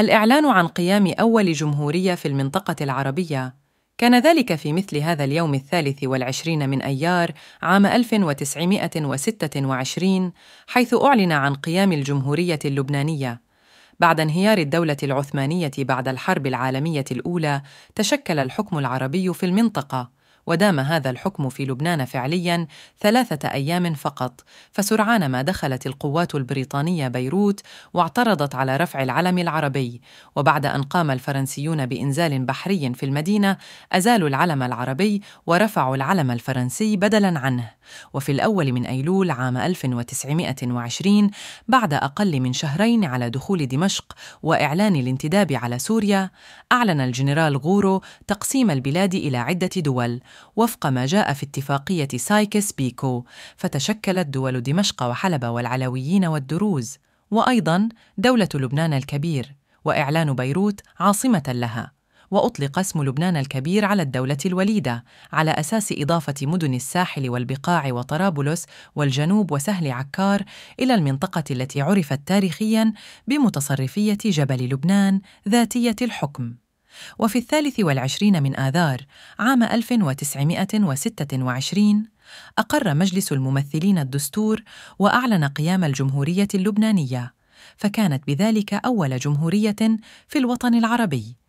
الإعلان عن قيام أول جمهورية في المنطقة العربية كان ذلك في مثل هذا اليوم الثالث والعشرين من أيار عام 1926 حيث أعلن عن قيام الجمهورية اللبنانية بعد انهيار الدولة العثمانية بعد الحرب العالمية الأولى تشكل الحكم العربي في المنطقة ودام هذا الحكم في لبنان فعليا ثلاثه ايام فقط فسرعان ما دخلت القوات البريطانيه بيروت واعترضت على رفع العلم العربي وبعد ان قام الفرنسيون بانزال بحري في المدينه ازالوا العلم العربي ورفعوا العلم الفرنسي بدلا عنه وفي الاول من ايلول عام 1920 بعد اقل من شهرين على دخول دمشق واعلان الانتداب على سوريا اعلن الجنرال غورو تقسيم البلاد الى عده دول وفق ما جاء في اتفاقية سايكس بيكو، فتشكلت دول دمشق وحلب والعلويين والدروز، وأيضًا دولة لبنان الكبير، وإعلان بيروت عاصمة لها. وأطلق اسم لبنان الكبير على الدولة الوليدة على أساس إضافة مدن الساحل والبقاع وطرابلس والجنوب وسهل عكار إلى المنطقة التي عرفت تاريخياً بمتصرفية جبل لبنان ذاتية الحكم. وفي الثالث والعشرين من آذار عام 1926 أقر مجلس الممثلين الدستور وأعلن قيام الجمهورية اللبنانية، فكانت بذلك أول جمهورية في الوطن العربي.